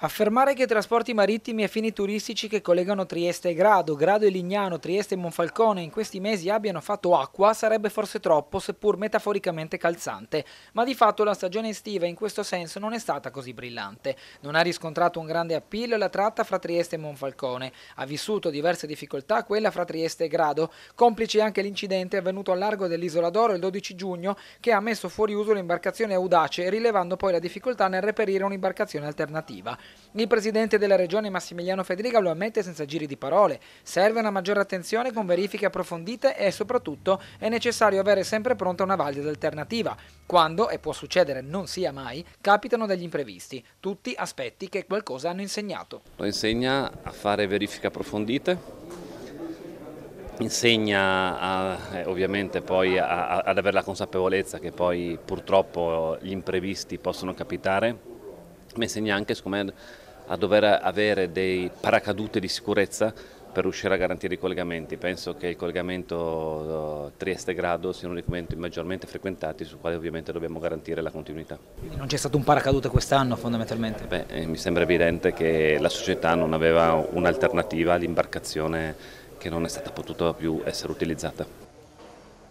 Affermare che i trasporti marittimi e fini turistici che collegano Trieste e Grado, Grado e Lignano, Trieste e Monfalcone in questi mesi abbiano fatto acqua sarebbe forse troppo, seppur metaforicamente calzante, ma di fatto la stagione estiva in questo senso non è stata così brillante. Non ha riscontrato un grande appiglio la tratta fra Trieste e Monfalcone, ha vissuto diverse difficoltà quella fra Trieste e Grado, complice anche l'incidente avvenuto al largo dell'Isola d'Oro il 12 giugno che ha messo fuori uso l'imbarcazione Audace, rilevando poi la difficoltà nel reperire un'imbarcazione alternativa. Il presidente della regione Massimiliano Federica lo ammette senza giri di parole. Serve una maggiore attenzione con verifiche approfondite e soprattutto è necessario avere sempre pronta una valida alternativa, quando, e può succedere non sia mai, capitano degli imprevisti. Tutti aspetti che qualcosa hanno insegnato. Lo insegna a fare verifiche approfondite, insegna a, eh, ovviamente poi a, a, ad avere la consapevolezza che poi purtroppo gli imprevisti possono capitare ma insegna anche me, a dover avere dei paracadute di sicurezza per riuscire a garantire i collegamenti. Penso che il collegamento eh, Trieste-Grado sia uno dei collegamenti maggiormente frequentati su quale ovviamente dobbiamo garantire la continuità. Quindi non c'è stato un paracadute quest'anno fondamentalmente? Beh, eh, mi sembra evidente che la società non aveva un'alternativa all'imbarcazione che non è stata potuta più essere utilizzata.